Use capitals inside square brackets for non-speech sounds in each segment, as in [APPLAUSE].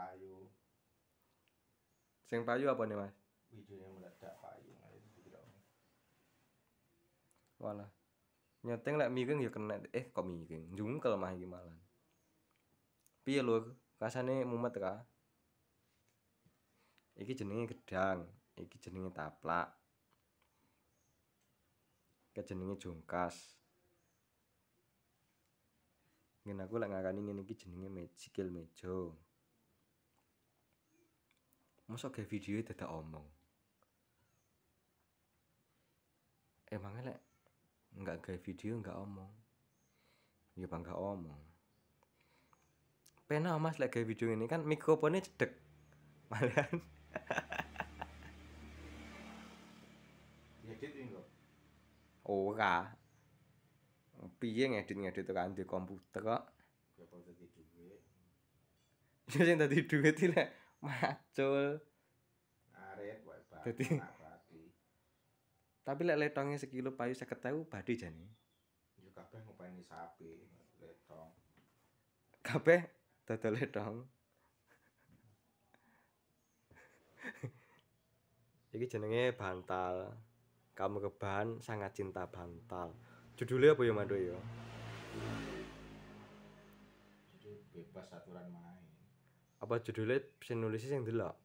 payu sing payu apa nih mas wijunya meledak payu wala nyeteng lek miring ya kena eh kok miring jungkel mah gimana? malan piye lur kasane mumet ka iki jenenge gedang iki jenenge taplak jenenge jungkas Ngene aku lek ngakani ngene iki jenenge mejikil mejo masa kayak video itu e tidak omong emangnya lek nggak kayak video nggak omong ya nggak omong pena mas lek kayak video ini kan mikrofonnya cedek [LAUGHS] malahan oh ora piye ngedit ngedit kan di komputer kok [LAUGHS] ya sing dadi duit iki lek macul arit wae tapi lek letonge sekilo payu 50.000 badhe jane kape ya kabeh ngopeni sapi letong kabeh dodol letong [LAUGHS] Iki jenenge bantal. Kamu kebahan sangat cinta bantal. Judulnya apa ya Mando ya? Bebas aturan main apa judulnya bisa nulis yang delok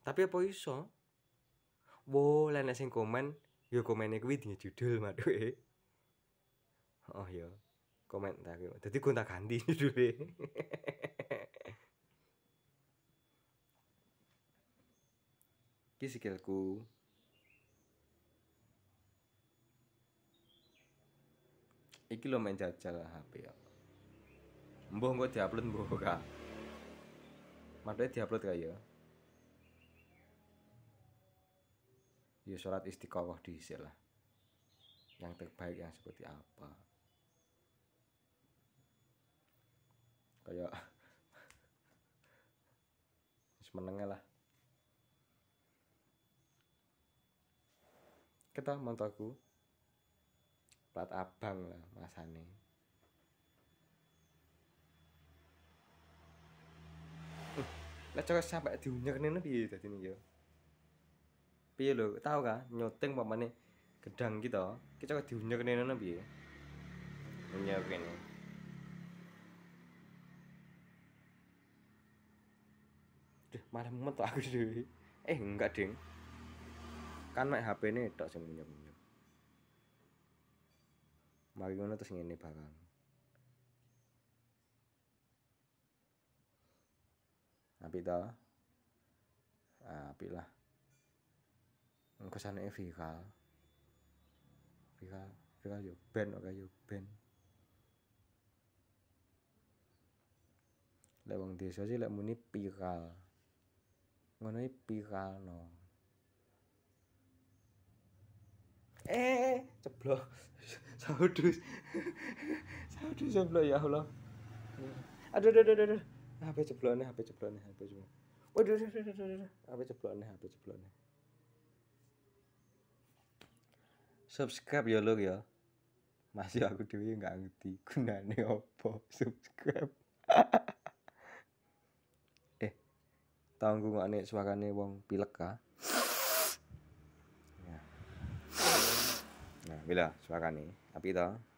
tapi apa iso wo nasi sing komen yo komennya kuwi di judul maduke oh yo iya. komen tak jadi gue tak ganti [LAUGHS] judulnya Ki sikilku Iki lo main jajal HP ya Mbah kok diupload mbah kak Maksudnya diupload kayak ya. Ya sholat istiqomah diisi lah. Yang terbaik yang seperti apa. Kayak [LAUGHS] menengah lah. Kita mantaku plat abang lah masane. Lah cara sampai nabi ya ya? piye nih yo, Piye lo tau kah papa nih gedang gitu kita ki cara diunyekne nene piye? ini, Duh, malah mumet aku dhewe. Eh, enggak, Ding. Kan mek hp nih tak sih unyek-unyek. Mari ngono terus ini barang. apik ta ah, apik lah kesane viral viral viral yo ben ora yo ben lek wong desa sih lek muni viral ngono viral no eh, eh ceblok [LAUGHS] saudus [LAUGHS] saudus ceblok ya Allah aduh aduh aduh, aduh. HP ceploane HP ceploane HP jeblone waduh waduh waduh waduh HP HP subscribe ya lo ya masih ya, aku dewi nggak ngerti gunane opo subscribe [LAUGHS] eh tau nggak suarane wong pilek kah ya. Nah, bila suara nih, tapi itu